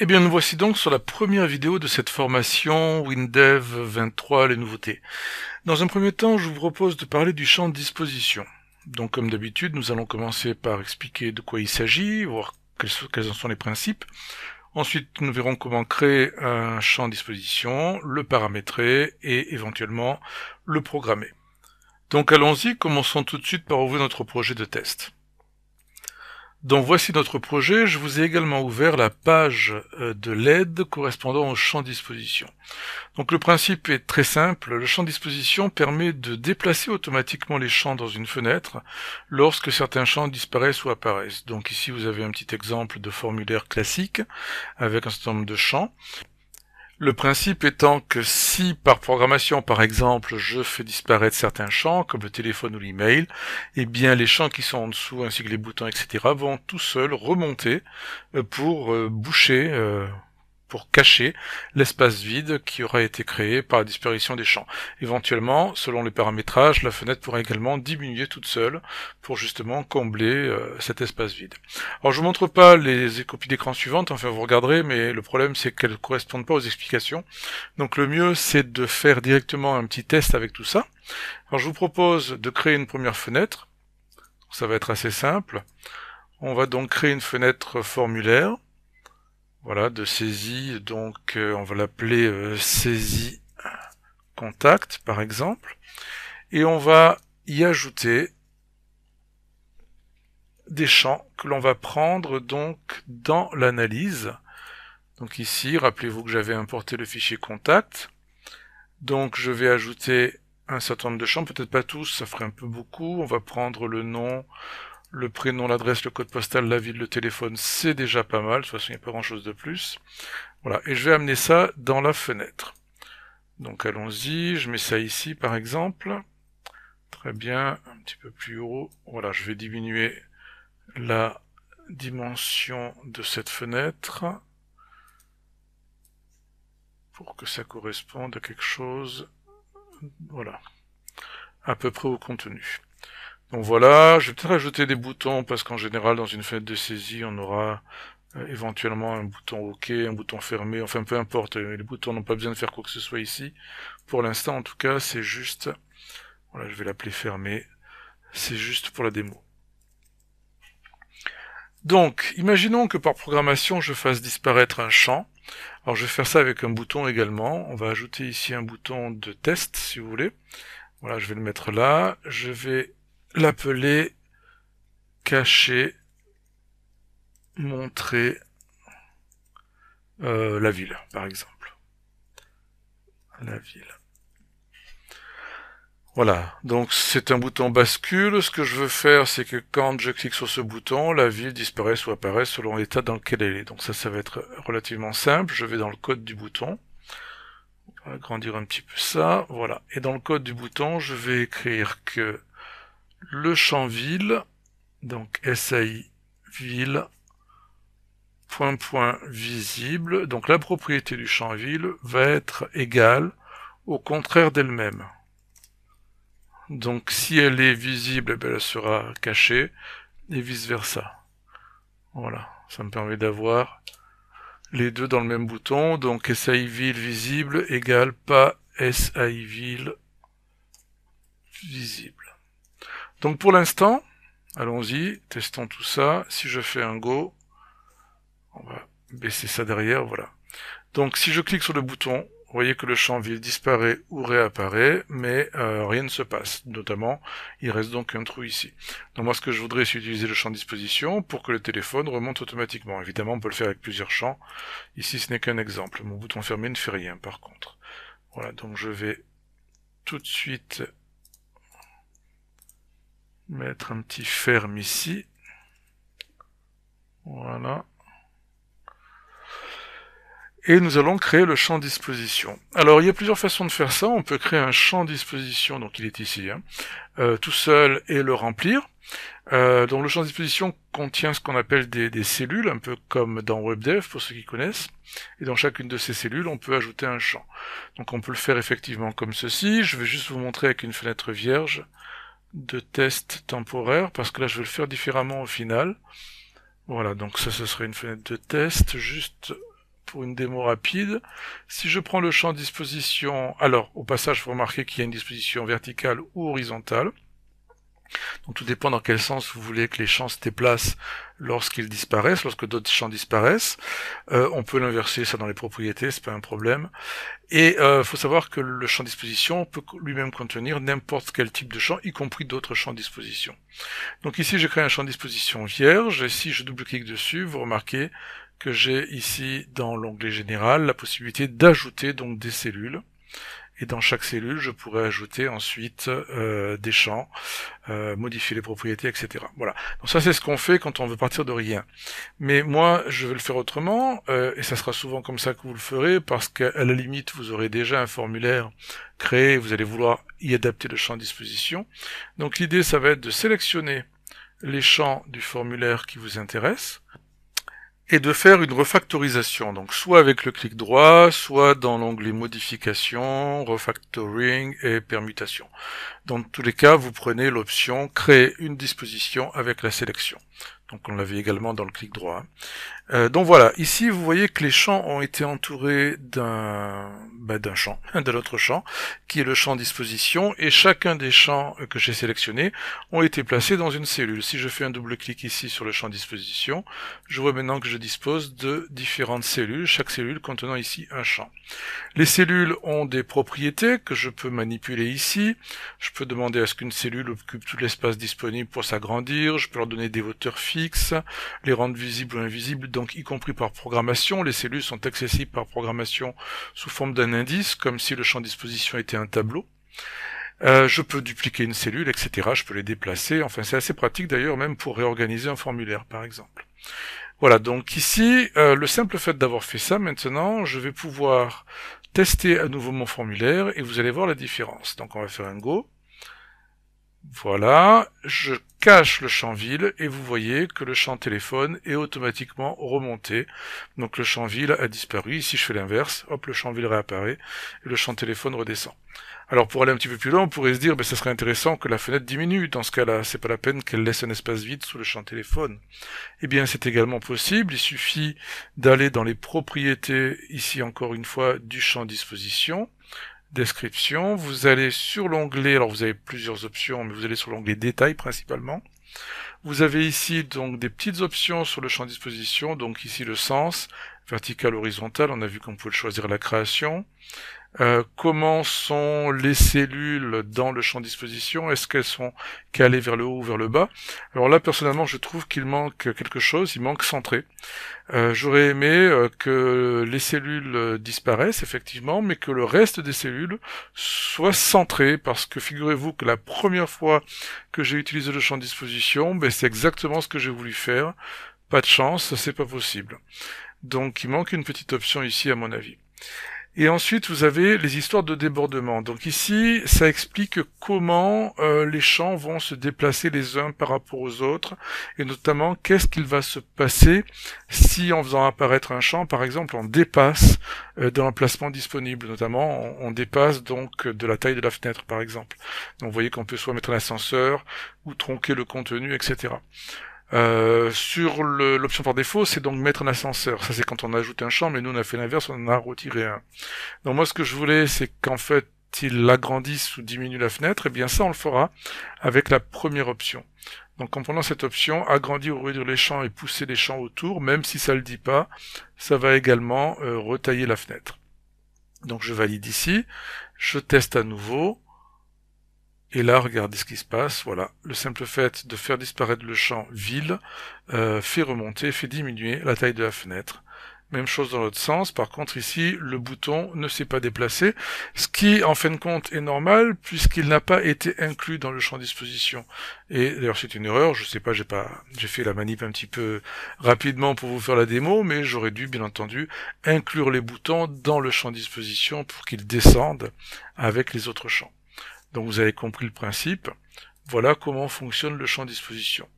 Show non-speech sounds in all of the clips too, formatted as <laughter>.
Eh bien, nous voici donc sur la première vidéo de cette formation WinDev 23, les nouveautés. Dans un premier temps, je vous propose de parler du champ de disposition. Donc, comme d'habitude, nous allons commencer par expliquer de quoi il s'agit, voir quels en sont les principes. Ensuite, nous verrons comment créer un champ de disposition, le paramétrer et éventuellement le programmer. Donc allons-y, commençons tout de suite par ouvrir notre projet de test. Dans Voici notre projet, je vous ai également ouvert la page euh, de l'aide correspondant au champ disposition. Donc le principe est très simple, le champ disposition permet de déplacer automatiquement les champs dans une fenêtre lorsque certains champs disparaissent ou apparaissent. Donc ici vous avez un petit exemple de formulaire classique avec un certain nombre de champs. Le principe étant que si par programmation, par exemple, je fais disparaître certains champs, comme le téléphone ou l'email, eh bien les champs qui sont en dessous, ainsi que les boutons, etc., vont tout seuls remonter euh, pour euh, boucher euh, pour cacher l'espace vide qui aura été créé par la disparition des champs. Éventuellement, selon les paramétrages, la fenêtre pourra également diminuer toute seule pour justement combler euh, cet espace vide. Alors je vous montre pas les copies d'écran suivantes, enfin vous regarderez, mais le problème c'est qu'elles correspondent pas aux explications. Donc le mieux c'est de faire directement un petit test avec tout ça. Alors je vous propose de créer une première fenêtre. Ça va être assez simple. On va donc créer une fenêtre formulaire voilà de saisie donc euh, on va l'appeler euh, saisie contact par exemple et on va y ajouter des champs que l'on va prendre donc dans l'analyse donc ici rappelez-vous que j'avais importé le fichier contact donc je vais ajouter un certain nombre de champs peut-être pas tous ça ferait un peu beaucoup on va prendre le nom le prénom, l'adresse, le code postal, la ville, le téléphone, c'est déjà pas mal. De toute façon, il n'y a pas grand-chose de plus. Voilà, et je vais amener ça dans la fenêtre. Donc allons-y, je mets ça ici par exemple. Très bien, un petit peu plus haut. Voilà, je vais diminuer la dimension de cette fenêtre pour que ça corresponde à quelque chose, voilà, à peu près au contenu. Donc voilà, je vais peut-être ajouter des boutons parce qu'en général dans une fenêtre de saisie on aura euh, éventuellement un bouton OK, un bouton fermé, enfin peu importe, euh, les boutons n'ont pas besoin de faire quoi que ce soit ici. Pour l'instant en tout cas c'est juste, voilà je vais l'appeler fermé, c'est juste pour la démo. Donc imaginons que par programmation je fasse disparaître un champ. Alors je vais faire ça avec un bouton également, on va ajouter ici un bouton de test si vous voulez. Voilà, je vais le mettre là, je vais l'appeler cacher, montrer euh, la ville, par exemple. La ville. Voilà, donc c'est un bouton bascule. Ce que je veux faire, c'est que quand je clique sur ce bouton, la ville disparaît, ou apparaît selon l'état dans lequel elle est. Donc ça, ça va être relativement simple. Je vais dans le code du bouton. On va agrandir un petit peu ça. Voilà. Et dans le code du bouton, je vais écrire que le champ ville, donc SAI ville, point point visible, donc la propriété du champ ville va être égale au contraire d'elle-même. Donc si elle est visible, eh ben, elle sera cachée, et vice-versa. Voilà, ça me permet d'avoir les deux dans le même bouton, donc SAI ville visible égale pas SAI ville visible. Donc pour l'instant, allons-y, testons tout ça. Si je fais un Go, on va baisser ça derrière, voilà. Donc si je clique sur le bouton, vous voyez que le champ ville disparaît ou réapparaît, mais euh, rien ne se passe. Notamment, il reste donc un trou ici. Donc moi ce que je voudrais c'est utiliser le champ disposition pour que le téléphone remonte automatiquement. Évidemment on peut le faire avec plusieurs champs. Ici ce n'est qu'un exemple. Mon bouton fermé ne fait rien par contre. Voilà, donc je vais tout de suite mettre un petit ferme ici. Voilà. Et nous allons créer le champ disposition. Alors il y a plusieurs façons de faire ça. On peut créer un champ disposition, donc il est ici, hein, euh, tout seul et le remplir. Euh, donc le champ disposition contient ce qu'on appelle des, des, cellules, un peu comme dans WebDev pour ceux qui connaissent. Et dans chacune de ces cellules, on peut ajouter un champ. Donc on peut le faire effectivement comme ceci. Je vais juste vous montrer avec une fenêtre vierge de test temporaire, parce que là je vais le faire différemment au final. Voilà, donc ça ce serait une fenêtre de test, juste pour une démo rapide. Si je prends le champ disposition, alors au passage vous remarquez qu'il y a une disposition verticale ou horizontale. Donc tout dépend dans quel sens vous voulez que les champs se déplacent lorsqu'ils disparaissent, lorsque d'autres champs disparaissent. Euh, on peut l'inverser ça dans les propriétés, c'est pas un problème. Et euh, faut savoir que le champ disposition peut lui-même contenir n'importe quel type de champ, y compris d'autres champs disposition. Donc ici j'ai créé un champ disposition vierge, et si je double-clique dessus, vous remarquez que j'ai ici dans l'onglet général la possibilité d'ajouter donc des cellules et dans chaque cellule, je pourrais ajouter ensuite euh, des champs, euh, modifier les propriétés, etc. Voilà. Donc ça, c'est ce qu'on fait quand on veut partir de rien. Mais moi, je vais le faire autrement, euh, et ça sera souvent comme ça que vous le ferez, parce qu'à la limite, vous aurez déjà un formulaire créé, vous allez vouloir y adapter le champ de disposition. Donc l'idée, ça va être de sélectionner les champs du formulaire qui vous intéressent, et de faire une refactorisation, donc soit avec le clic droit, soit dans l'onglet modification, refactoring et permutation. Dans tous les cas, vous prenez l'option créer une disposition avec la sélection. Donc on l'avait également dans le clic droit. Euh, donc voilà, ici vous voyez que les champs ont été entourés d'un bah, d'un champ, <laughs> de l'autre champ, qui est le champ disposition, et chacun des champs euh, que j'ai sélectionnés ont été placés dans une cellule. Si je fais un double clic ici sur le champ disposition, je vois maintenant que je dispose de différentes cellules, chaque cellule contenant ici un champ. Les cellules ont des propriétés que je peux manipuler ici. Je peux demander à ce qu'une cellule occupe tout l'espace disponible pour s'agrandir, je peux leur donner des hauteurs fixes, les rendre visibles ou invisibles, donc y compris par programmation. Les cellules sont accessibles par programmation sous forme d'un indice, comme si le champ de disposition était un tableau. Euh, je peux dupliquer une cellule, etc. Je peux les déplacer. Enfin, c'est assez pratique d'ailleurs, même pour réorganiser un formulaire, par exemple. Voilà, donc ici, euh, le simple fait d'avoir fait ça, maintenant, je vais pouvoir tester à nouveau mon formulaire et vous allez voir la différence. Donc on va faire un Go. Voilà, je cache le champ ville et vous voyez que le champ téléphone est automatiquement remonté. Donc le champ ville a disparu. Ici je fais l'inverse, hop le champ ville réapparaît et le champ téléphone redescend. Alors pour aller un petit peu plus loin, on pourrait se dire, ben, ça serait intéressant que la fenêtre diminue. Dans ce cas-là, c'est pas la peine qu'elle laisse un espace vide sous le champ téléphone. Eh bien, c'est également possible. Il suffit d'aller dans les propriétés, ici encore une fois, du champ disposition description. Vous allez sur l'onglet, alors vous avez plusieurs options, mais vous allez sur l'onglet détails principalement. Vous avez ici donc des petites options sur le champ disposition, donc ici le sens, vertical, horizontal, on a vu qu'on pouvait choisir la création. Euh, comment sont les cellules dans le champ de disposition Est-ce qu'elles sont calées vers le haut ou vers le bas Alors là, personnellement, je trouve qu'il manque quelque chose, il manque centré. Euh, j'aurais aimé euh, que les cellules disparaissent, effectivement, mais que le reste des cellules soit centré, parce que figurez-vous que la première fois que j'ai utilisé le champ de disposition, ben, c'est exactement ce que j'ai voulu faire. Pas de chance, c'est pas possible. Donc il manque une petite option ici, à mon avis. Et ensuite, vous avez les histoires de débordement. Donc ici, ça explique comment euh, les champs vont se déplacer les uns par rapport aux autres, et notamment qu'est-ce qu'il va se passer si, en faisant apparaître un champ, par exemple, on dépasse euh, de l'emplacement disponible, notamment on, dépasse donc de la taille de la fenêtre, par exemple. Donc vous voyez qu'on peut soit mettre un ascenseur, ou tronquer le contenu, etc. Euh, sur l'option par défaut, c'est donc mettre un ascenseur. Ça, c'est quand on ajoute un champ, mais nous, on a fait l'inverse, on en a retiré un. Donc moi, ce que je voulais, c'est qu'en fait, il agrandisse ou diminue la fenêtre, et eh bien ça, on le fera avec la première option. Donc en prenant cette option, agrandir ou réduire les champs et pousser les champs autour, même si ça ne le dit pas, ça va également euh, retailler la fenêtre. Donc je valide ici, je teste à nouveau, et là, regardez ce qui se passe. Voilà, le simple fait de faire disparaître le champ ville euh, fait remonter, fait diminuer la taille de la fenêtre. Même chose dans l'autre sens. Par contre, ici, le bouton ne s'est pas déplacé, ce qui, en fin de compte, est normal puisqu'il n'a pas été inclus dans le champ disposition. Et d'ailleurs, c'est une erreur. Je ne sais pas, j'ai pas, j'ai fait la manip un petit peu rapidement pour vous faire la démo, mais j'aurais dû, bien entendu, inclure les boutons dans le champ disposition pour qu'ils descendent avec les autres champs. Donc vous avez compris le principe. Voilà comment fonctionne le champ disposition.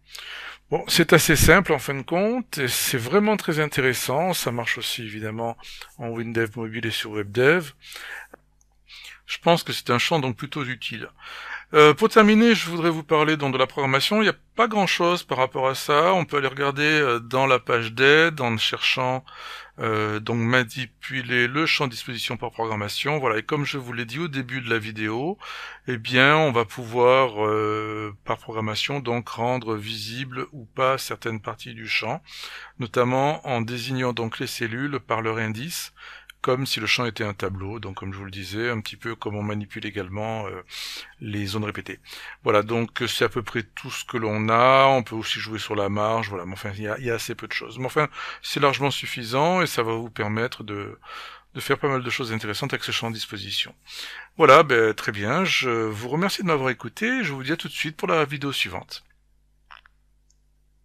Bon, c'est assez simple en fin de compte, et c'est vraiment très intéressant. Ça marche aussi évidemment en WinDev mobile et sur WebDev. Je pense que c'est un champ donc plutôt utile. Euh, pour terminer, je voudrais vous parler donc de la programmation. Il n'y a pas grand-chose par rapport à ça. On peut aller regarder euh, dans la page d'aide en cherchant euh, donc manipuler le champ disposition par programmation. Voilà, et comme je vous l'ai dit au début de la vidéo, eh bien on va pouvoir euh, par programmation donc rendre visible ou pas certaines parties du champ, notamment en désignant donc les cellules par leur indice comme si le champ était un tableau, donc comme je vous le disais, un petit peu comme on manipule également euh, les zones répétées. Voilà, donc euh, c'est à peu près tout ce que l'on a, on peut aussi jouer sur la marge, voilà, mais enfin il y a, assez peu de choses. Mais enfin, c'est largement suffisant et ça va vous permettre de, faire pas mal de choses intéressantes avec ce champ de disposition. Voilà, ben, très bien, je vous remercie de m'avoir écouté, et je vous dis à tout de suite pour la vidéo suivante.